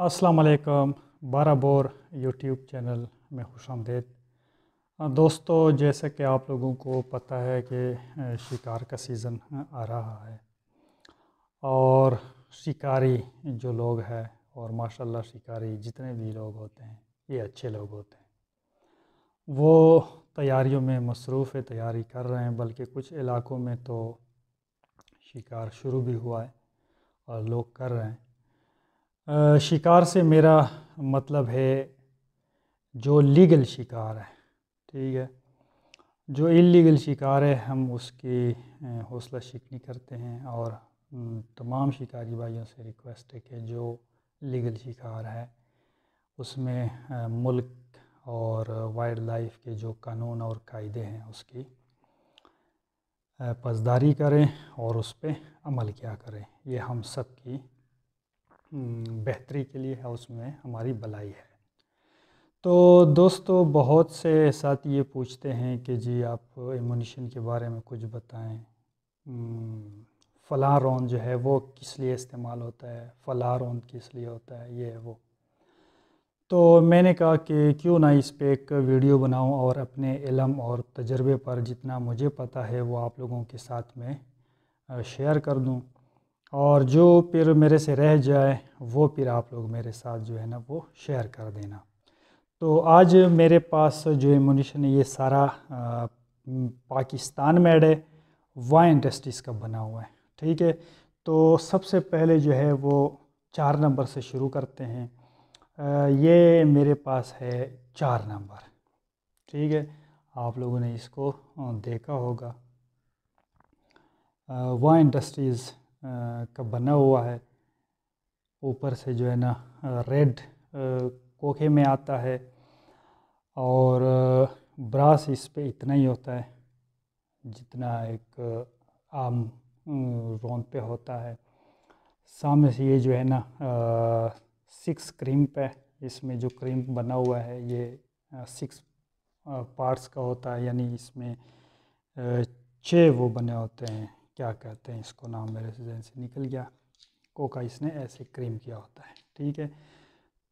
असलकम बारा bore YouTube channel में खुश आमदेद दोस्तों जैसे कि आप लोगों को पता है कि शिकार का सीज़न आ रहा है और शिकारी जो लोग हैं और माशाल्लाह शिकारी जितने भी लोग होते हैं ये अच्छे लोग होते हैं वो तैयारियों में मसरूफ़ है तैयारी कर रहे हैं बल्कि कुछ इलाकों में तो शिकार शुरू भी हुआ है और लोग कर रहे हैं शिकार से मेरा मतलब है जो लीगल शिकार है ठीक है जो इलीगल शिकार है हम उसकी हौसला शिकनी करते हैं और तमाम शिकारी भाइयों से रिक्वेस्ट है कि जो लीगल शिकार है उसमें मुल्क और वाइल्ड लाइफ के जो कानून और कायदे हैं उसकी पसदारी करें और उस पर अमल क्या करें ये हम सब की हम्म, बेहतरी के लिए है उसमें हमारी भलाई है तो दोस्तों बहुत से साथ ये पूछते हैं कि जी आप एमुनिशन के बारे में कुछ बताएं हम्म, फ़लाँ रौन जो है वो किस लिए इस्तेमाल होता है फ़लाँ रौन किस लिए होता है ये है वो तो मैंने कहा कि क्यों ना इस पर एक वीडियो बनाऊं और अपने इलम और तजर्बे पर जितना मुझे पता है वो आप लोगों के साथ में शेयर कर दूं और जो फिर मेरे से रह जाए वो फिर आप लोग मेरे साथ जो है ना वो शेयर कर देना तो आज मेरे पास जो एमुनिशन है ये सारा आ, पाकिस्तान मेड है वाई इंडस्ट्रीज़ का बना हुआ है ठीक है तो सबसे पहले जो है वो चार नंबर से शुरू करते हैं आ, ये मेरे पास है चार नंबर ठीक है आप लोगों ने इसको देखा होगा वाई इंडस्ट्रीज़ का बना हुआ है ऊपर से जो है ना रेड कोखे में आता है और ब्रास इस पर इतना ही होता है जितना एक आम रोन पे होता है सामने से ये जो है ना सिक्स क्रीम पे इसमें जो क्रीम बना हुआ है ये सिक्स पार्ट्स का होता है यानी इसमें छः वो बने होते हैं क्या कहते हैं इसको नाम मेरे से जहन से निकल गया कोका इसने ऐसे क्रीम किया होता है ठीक है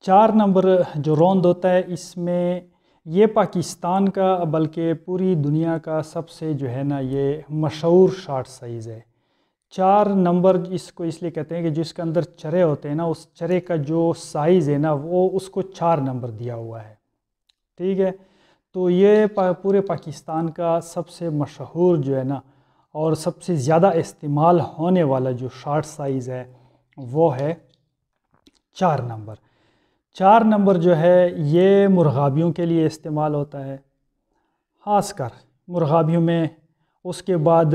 चार नंबर जो रौंद होता है इसमें ये पाकिस्तान का बल्कि पूरी दुनिया का सबसे जो है ना ये मशहूर शार्ट साइज़ है चार नंबर इसको इसलिए कहते हैं कि जिसके अंदर चरे होते हैं ना उस चरे का जो साइज़ है ना वो उसको चार नंबर दिया हुआ है ठीक है तो ये पा, पूरे पाकिस्तान का सबसे मशहूर जो है ना और सबसे ज़्यादा इस्तेमाल होने वाला जो शार्ट साइज़ है वो है चार नंबर चार नंबर जो है ये मुरगाबियों के लिए इस्तेमाल होता है खासकर मुरगाबियों में उसके बाद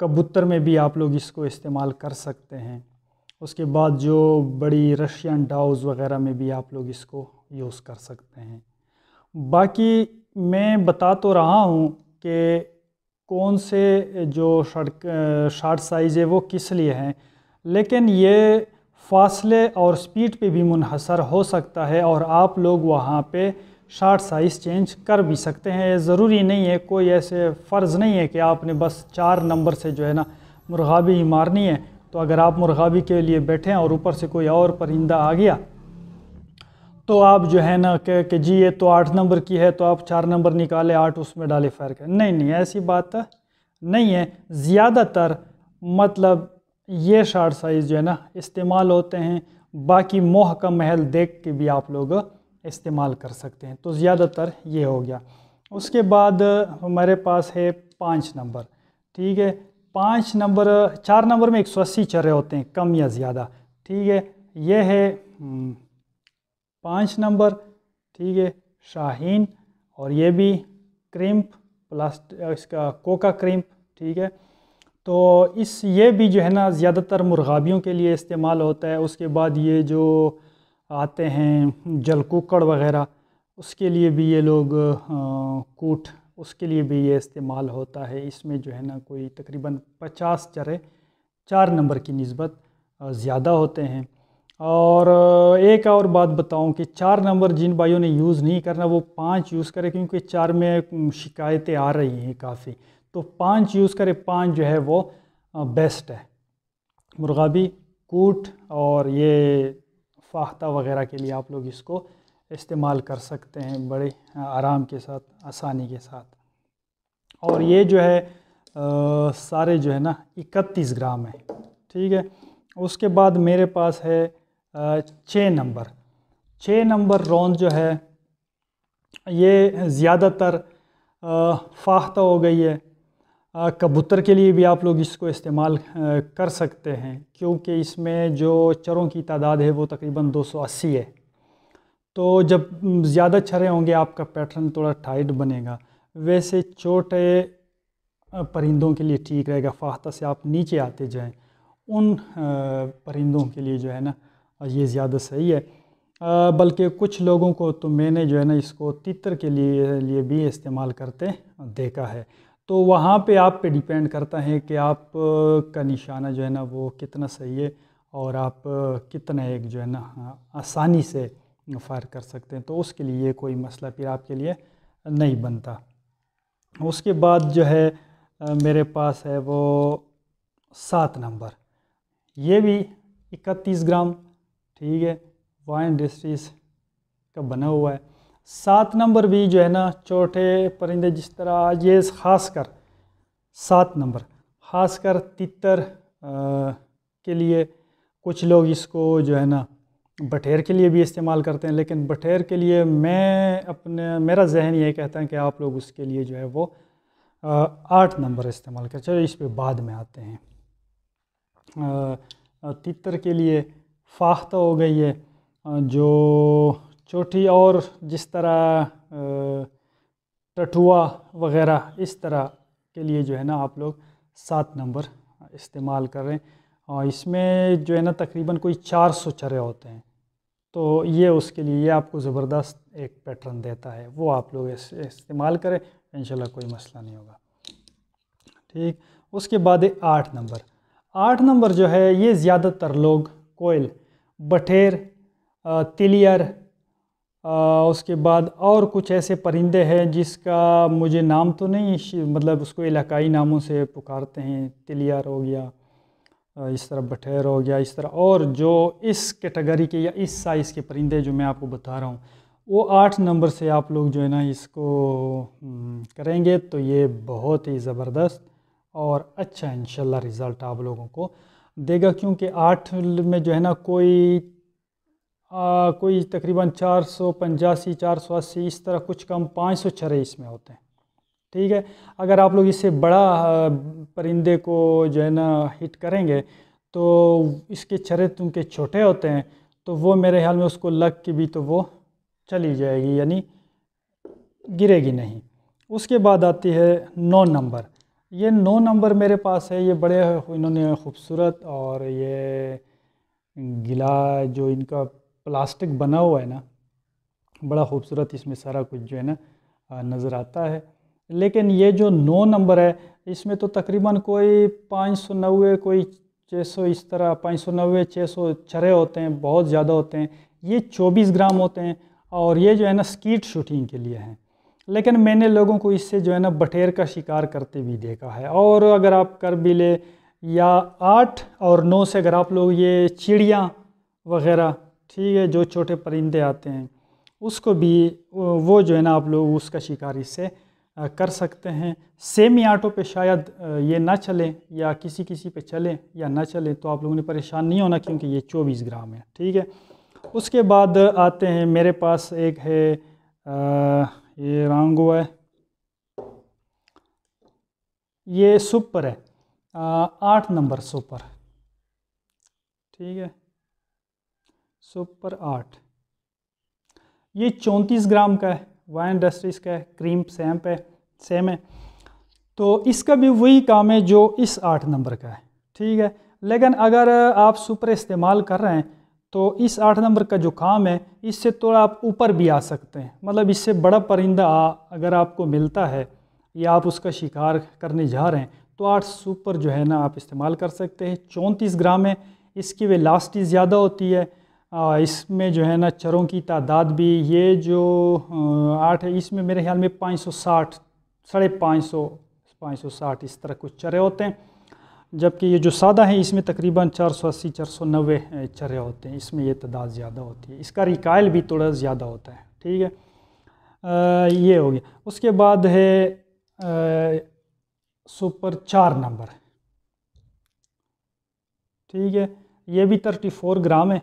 कबूतर में भी आप लोग इसको इस्तेमाल कर सकते हैं उसके बाद जो बड़ी रशियन डाउज वगैरह में भी आप लोग इसको यूज़ कर सकते हैं बाकी मैं बता तो रहा हूँ कि कौन से जो शर्क शार्ट साइज़ है वो किस लिए हैं लेकिन ये फासले और स्पीड पे भी मुनहसर हो सकता है और आप लोग वहाँ पे शार्ट साइज़ चेंज कर भी सकते हैं ज़रूरी नहीं है कोई ऐसे फ़र्ज़ नहीं है कि आपने बस चार नंबर से जो है ना मुरगाबी ही मारनी है तो अगर आप मुरगाबी के लिए बैठे हैं और ऊपर से कोई और परिंदा आ गया तो आप जो है ना कह के जी ये तो आठ नंबर की है तो आप चार नंबर निकाले आठ उसमें डाले फ़र्क है नहीं नहीं ऐसी बात नहीं है ज़्यादातर मतलब ये शार्ट साइज़ जो है ना इस्तेमाल होते हैं बाकी मोह का महल देख के भी आप लोग इस्तेमाल कर सकते हैं तो ज़्यादातर ये हो गया उसके बाद हमारे पास है पाँच नंबर ठीक है पाँच नंबर चार नंबर में एक सौ अस्सी चरे होते हैं कम या ज़्यादा ठीक है यह है हम्म, पाँच नंबर ठीक है शाहीन और ये भी क्रिम्प प्लस इसका कोका क्रिम्प ठीक है तो इस ये भी जो है ना ज़्यादातर मुर्गाबियों के लिए इस्तेमाल होता है उसके बाद ये जो आते हैं जलकुकड़ वगैरह उसके लिए भी ये लोग कूट उसके लिए भी ये इस्तेमाल होता है इसमें जो है ना कोई तकरीबन पचास चरे चार नंबर की नस्बत ज़्यादा होते हैं और एक और बात बताऊं कि चार नंबर जिन भाइयों ने यूज़ नहीं करना वो पाँच यूज़ करें क्योंकि चार में शिकायतें आ रही हैं काफ़ी तो पाँच यूज़ करें पाँच जो है वो बेस्ट है मुर्गाबी कूट और ये फाख्ता वगैरह के लिए आप लोग इसको इस्तेमाल कर सकते हैं बड़े आराम के साथ आसानी के साथ और ये जो है आ, सारे जो है ना इकतीस ग्राम है ठीक है उसके बाद मेरे पास है छः नंबर छः नंबर रौंद जो है ये ज़्यादातर फाख्ता हो गई है कबूतर के लिए भी आप लोग इसको इस्तेमाल कर सकते हैं क्योंकि इसमें जो चरों की तादाद है वो तकरीबन 280 है तो जब ज़्यादा चरे होंगे आपका पैटर्न थोड़ा टाइट बनेगा वैसे छोटे परिंदों के लिए ठीक रहेगा फाख्ता से आप नीचे आते जाएं उन परिंदों के लिए जो है ना ये ज़्यादा सही है बल्कि कुछ लोगों को तो मैंने जो है ना इसको तितर के लिए लिए भी इस्तेमाल करते देखा है तो वहाँ पे आप पे डिपेंड करता है कि आप का निशाना जो है ना वो कितना सही है और आप कितना एक जो है ना हाँ, आसानी से फायर कर सकते हैं तो उसके लिए ये कोई मसला फिर आपके लिए नहीं बनता उसके बाद जो है मेरे पास है वो सात नंबर ये भी इकतीस ग्राम ठीक है वाइन डिस्ट्रीज का बना हुआ है सात नंबर भी जो है ना छोटे परिंदे जिस तरह ये ख़ास कर सात नंबर ख़ास कर तितर आ, के लिए कुछ लोग इसको जो है ना बठेर के लिए भी इस्तेमाल करते हैं लेकिन बठेर के लिए मैं अपने मेरा जहन ये कहता है कि आप लोग उसके लिए जो है वो आठ नंबर इस्तेमाल कर चलो इस पर बाद में आते हैं तितर के लिए फाख्त हो गई है जो छोटी और जिस तरह टटुआ वगैरह इस तरह के लिए जो है ना आप लोग सात नंबर इस्तेमाल कर रहे हैं और इसमें जो है ना तकरीबन कोई चार सौ चरे होते हैं तो ये उसके लिए ये आपको ज़बरदस्त एक पैटर्न देता है वो आप लोग इस्तेमाल करें इन कोई मसला नहीं होगा ठीक उसके बाद आठ नंबर आठ नंबर जो है ये ज़्यादातर लोग कोयल बठेर तिलियर उसके बाद और कुछ ऐसे परिंदे हैं जिसका मुझे नाम तो नहीं मतलब उसको इलाकाई नामों से पुकारते हैं तिलियर हो गया इस तरह बठेर हो गया इस तरह और जो इस कैटेगरी के, या इस साइज़ के परिंदे जो मैं आपको बता रहा हूँ वो आठ नंबर से आप लोग जो है ना इसको करेंगे तो ये बहुत ही ज़बरदस्त और अच्छा इन रिज़ल्ट आप लोगों को देगा क्योंकि आठ में जो है ना कोई आ, कोई तकरीबन चार सौ पंचासी चार सौ अस्सी इस तरह कुछ कम पाँच सौ छरे इसमें होते हैं ठीक है अगर आप लोग इससे बड़ा परिंदे को जो है ना हिट करेंगे तो इसके छरे उनके छोटे होते हैं तो वो मेरे ख्याल में उसको लग के भी तो वो चली जाएगी यानी गिरेगी नहीं उसके बाद आती है नौ नंबर ये नौ नंबर मेरे पास है ये बड़े इन्होंने खूबसूरत और ये गिला जो इनका प्लास्टिक बना हुआ है ना बड़ा खूबसूरत इसमें सारा कुछ जो है ना नज़र आता है लेकिन ये जो नौ नंबर है इसमें तो तकरीबन कोई पाँच सौ नबे कोई छः सौ इस तरह पाँच सौ नबे छः सौ चरे होते हैं बहुत ज़्यादा होते हैं ये चौबीस ग्राम होते हैं और ये जो है ना स्कीट शूटिंग के लिए हैं लेकिन मैंने लोगों को इससे जो है ना बटेर का शिकार करते भी देखा है और अगर आप कर भी ले या आठ और नौ से अगर आप लोग ये चिड़िया वगैरह ठीक है जो छोटे परिंदे आते हैं उसको भी वो जो है ना आप लोग उसका शिकार इससे कर सकते हैं सेमी आटो पे शायद ये ना चले या किसी किसी पे चले या ना चले तो आप लोगों ने परेशान नहीं होना क्योंकि ये 24 ग्राम है ठीक है उसके बाद आते हैं मेरे पास एक है ये रॉन्ग हुआ है ये सुपर है आठ नंबर सुपर ठीक है सुपर आठ ये चौंतीस ग्राम का है वाइन इंडस्ट्रीज़ का है क्रीम सेम्प है सेम है तो इसका भी वही काम है जो इस आठ नंबर का है ठीक है लेकिन अगर आप सुपर इस्तेमाल कर रहे हैं तो इस आठ नंबर का जो काम है इससे थोड़ा तो आप ऊपर भी आ सकते हैं मतलब इससे बड़ा परिंदा अगर आपको मिलता है या आप उसका शिकार करने जा रहे हैं तो आठ सुपर जो है ना आप इस्तेमाल कर सकते हैं चौंतीस ग्राम है इसकी वे लास्टी ज़्यादा होती है इसमें जो है ना चरों की तादाद भी ये जो आठ है इसमें मेरे ख्याल में पाँच सौ साठ साढ़े पाँच सौ पाँच सौ साठ इस तरह कुछ चरे होते हैं जबकि ये जो सादा है इसमें तकरीबन चार सौ अस्सी चार सौ नब्बे चर्या होते हैं इसमें ये तादाद ज़्यादा होती है इसका रिकायल भी थोड़ा ज़्यादा होता है ठीक है आ, ये हो गया उसके बाद है आ, सुपर चार नंबर ठीक है ये भी थर्टी फोर ग्राम है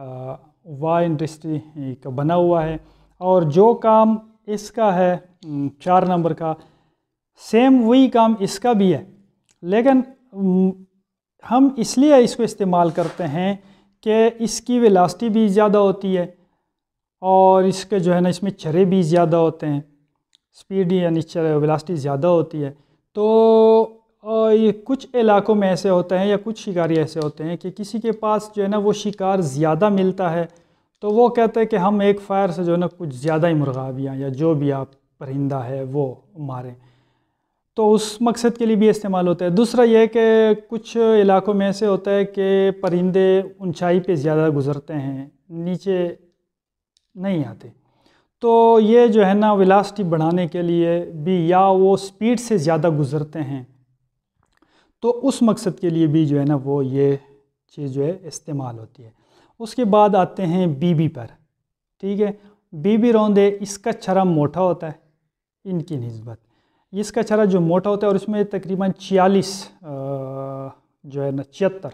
आ, वा इंडस्ट्री का बना हुआ है और जो काम इसका है चार नंबर का सेम वही काम इसका भी है लेकिन हम्म, हम इसलिए इसको इस्तेमाल करते हैं कि इसकी वेलासिटी भी ज़्यादा होती है और इसके जो है ना इसमें चरे भी ज़्यादा होते हैं स्पीड यानी वेलासिटी ज़्यादा होती है तो ये कुछ इलाकों में ऐसे होते हैं या कुछ शिकारी ऐसे होते हैं कि किसी के पास जो है ना वो शिकार ज़्यादा मिलता है तो वो कहते हैं कि हम एक फायर से जो है ना कुछ ज़्यादा ही मुर्गा भी या जो भी आप परिंदा है वो मारें तो उस मकसद के लिए भी इस्तेमाल होता है दूसरा यह कि कुछ इलाकों में ऐसे होता है कि परिंदे ऊंचाई पे ज़्यादा गुजरते हैं नीचे नहीं आते तो ये जो है ना विलासटी बढ़ाने के लिए भी या वो स्पीड से ज़्यादा गुजरते हैं तो उस मकसद के लिए भी जो है ना वो ये चीज़ जो है इस्तेमाल होती है उसके बाद आते हैं बीबी पर ठीक है बीबी रौंदे इसका चरम मोटा होता है इनकी नस्बत इसका चारा जो मोटा होता है और इसमें तकरीबन छियालीस जो है ना छिहत्तर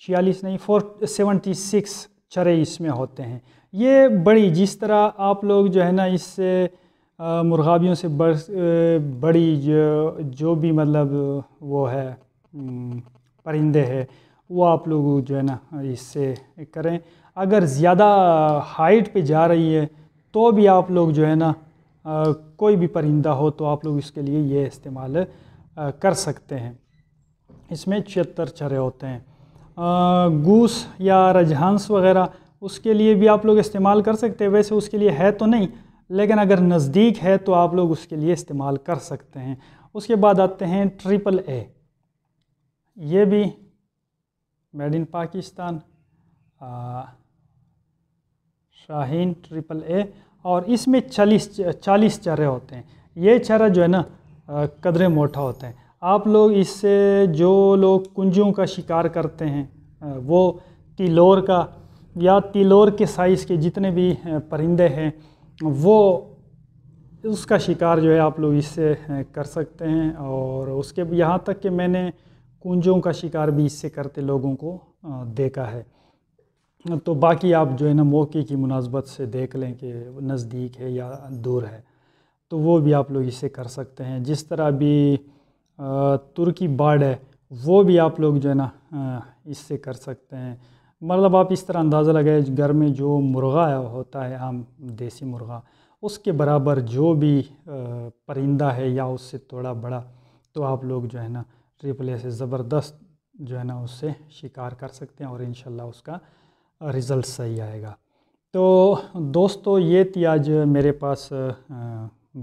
छियालीस नहीं फोर सेवेंटी सिक्स चरे इसमें होते हैं ये बड़ी जिस तरह आप लोग जो है ना इससे मुर्गाबियों से बड़ बड़ी जो जो भी मतलब वो है परिंदे है वो आप लोग जो है ना इससे करें अगर ज़्यादा हाइट पे जा रही है तो भी आप लोग जो है ना कोई भी परिंदा हो तो आप लोग इसके लिए ये इस्तेमाल कर सकते हैं इसमें छिहत्तर चरे होते हैं गूस या रजहंस वगैरह उसके लिए भी आप लोग इस्तेमाल कर सकते हैं वैसे उसके लिए है तो नहीं लेकिन अगर नज़दीक है तो आप लोग उसके लिए इस्तेमाल कर सकते हैं उसके बाद आते हैं ट्रिपल ए ये भी made in Pakistan Shaheen triple A और इसमें चालीस चालीस चारे होते हैं ये चारा जो है ना कदरे मोटा होते हैं आप लोग इससे जो लोग कुंजियों का शिकार करते हैं वो तिलोर का या तिलोर के साइज़ के जितने भी परिंदे हैं वो उसका शिकार जो है आप लोग इससे कर सकते हैं और उसके यहाँ तक कि मैंने कुंजों का शिकार भी इससे करते लोगों को देखा है तो बाकी आप जो है ना मौके की मुनासबत से देख लें कि नज़दीक है या दूर है तो वो भी आप लोग इसे कर सकते हैं जिस तरह भी तुर्की बाढ़ है वो भी आप लोग जो है ना इससे कर सकते हैं मतलब आप इस तरह अंदाज़ा लगाए घर में जो मुर्गा होता है आम देसी मुर्गा उसके बराबर जो भी परिंदा है या उससे थोड़ा बड़ा तो आप लोग जो है ना ट्रिपले से ज़बरदस्त जो है ना उससे शिकार कर सकते हैं और इन उसका रिज़ल्ट सही आएगा तो दोस्तों ये थी आज मेरे पास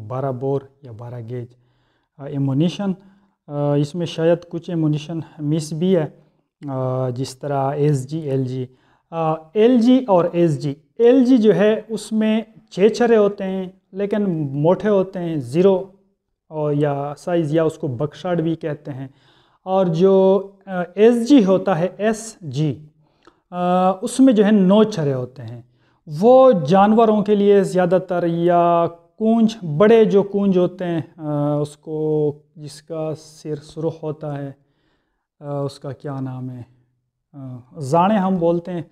बारह बोर या बारह गेज एमोनीशन इसमें शायद कुछ एमोनीशन मिस भी है जिस तरह S G L G L G और एस जी एल जी जो है उसमें छः छरे होते हैं लेकिन मोटे होते हैं ज़ीरो और या साइज़ या उसको बक्शाड़ भी कहते हैं और जो एस जी होता है एस जी उसमें जो है नौ छरे होते हैं वो जानवरों के लिए ज़्यादातर या कूंज बड़े जो कूंज होते हैं उसको जिसका सिर सुरख होता है उसका क्या नाम है जाने हम बोलते हैं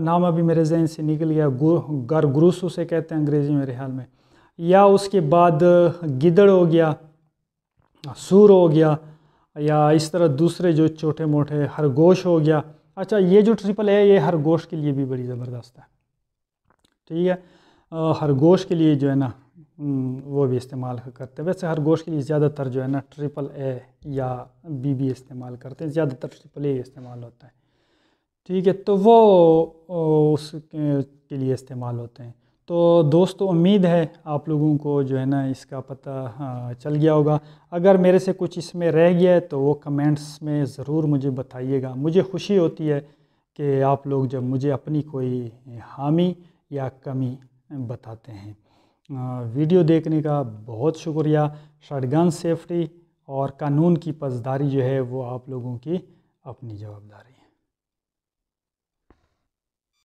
नाम अभी मेरे जहन से निकल गया गर गुरुस उसे कहते हैं अंग्रेज़ी मेरे ख्याल में या उसके बाद गिदड़ हो गया सूर हो गया या इस तरह दूसरे जो छोटे मोटे खरगोश हो गया अच्छा ये जो ट्रिपल है ये हर गोश के लिए भी बड़ी ज़बरदस्त है ठीक है हर गोश के लिए जो है ना हम्म, वो भी इस्तेमाल करते हैं वैसे हर गोश के लिए ज़्यादातर जो है ना ट्रिपल ए या बी बी इस्तेमाल करते हैं ज़्यादातर ट्रिपल ए इस्तेमाल होता है ठीक है तो वो उसके लिए इस्तेमाल होते हैं तो दोस्तों उम्मीद है आप लोगों को जो है ना इसका पता चल गया होगा अगर मेरे से कुछ इसमें रह गया है तो वो कमेंट्स में ज़रूर मुझे बताइएगा मुझे खुशी होती है कि आप लोग जब मुझे अपनी कोई हामी या कमी बताते हैं वीडियो देखने का बहुत शुक्रिया शटगन सेफ्टी और कानून की पसदारी जो है वो आप लोगों की अपनी जवाबदारी